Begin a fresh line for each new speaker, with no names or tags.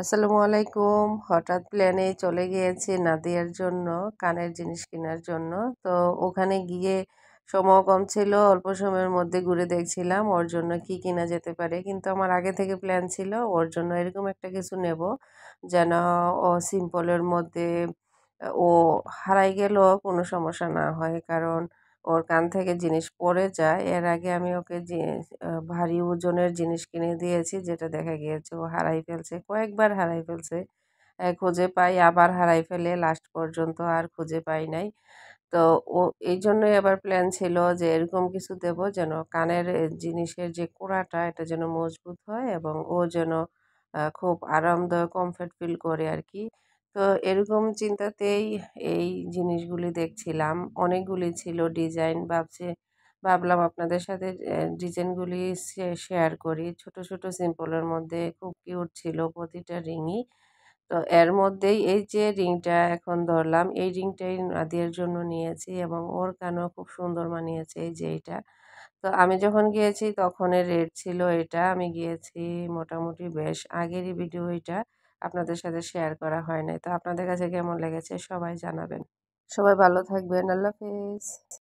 আসসালামু আলাইকুম হঠাৎ প্ল্যানে চলে গিয়েছি নাদিয়ার জন্য কানের জিনিস কেনার জন্য তো ওখানে গিয়ে সময় কম ছিল অল্প সময়ের মধ্যে ঘুরে দেখছিলাম ওর জন্য কি কিনা যেতে পারে কিন্তু আমার আগে থেকে প্ল্যান ছিল ওর জন্য এরকম একটা কিছু নেব যেন ও সিম্পলের মধ্যে ও হারাই গেলেও কোনো সমস্যা না হয় কারণ ওর কান থেকে জিনিস পরে যায় এর আগে আমি ওকে ভারী ওজনের জিনিস কিনে দিয়েছি যেটা দেখা গিয়েছে ও হারাই ফেলছে কয়েকবার হারাই ফেলছে খুঁজে পাই আবার হারাই ফেলে লাস্ট পর্যন্ত আর খুঁজে পাই নাই তো ও এই জন্যই আবার প্ল্যান ছিল যে এরকম কিছু দেব যেন কানের জিনিসের যে কোড়াটা এটা যেন মজবুত হয় এবং ও যেন খুব আরামদায়ক কমফর্ট ফিল করে আর কি তো এরকম চিন্তাতেই এই জিনিসগুলি দেখছিলাম অনেকগুলি ছিল ডিজাইন ভাবছে ভাবলাম আপনাদের সাথে ডিজাইনগুলি শেয়ার করি ছোট ছোট সিম্পলের মধ্যে খুব কিউট ছিল প্রতিটা রিংই তো এর মধ্যেই এই যে রিংটা এখন ধরলাম এই রিংটাই নাদিয়ার জন্য নিয়েছি এবং ওর কানও খুব সুন্দর মানিয়েছে এই যে এটা তো আমি যখন গিয়েছি তখন রেট ছিল এটা আমি গিয়েছি মোটামুটি বেশ আগেরই ভিডিও এটা আপনাদের সাথে শেয়ার করা হয় নাই তো আপনাদের কাছে কেমন লেগেছে সবাই জানাবেন সবাই ভালো থাকবেন আল্লাহ হাফিজ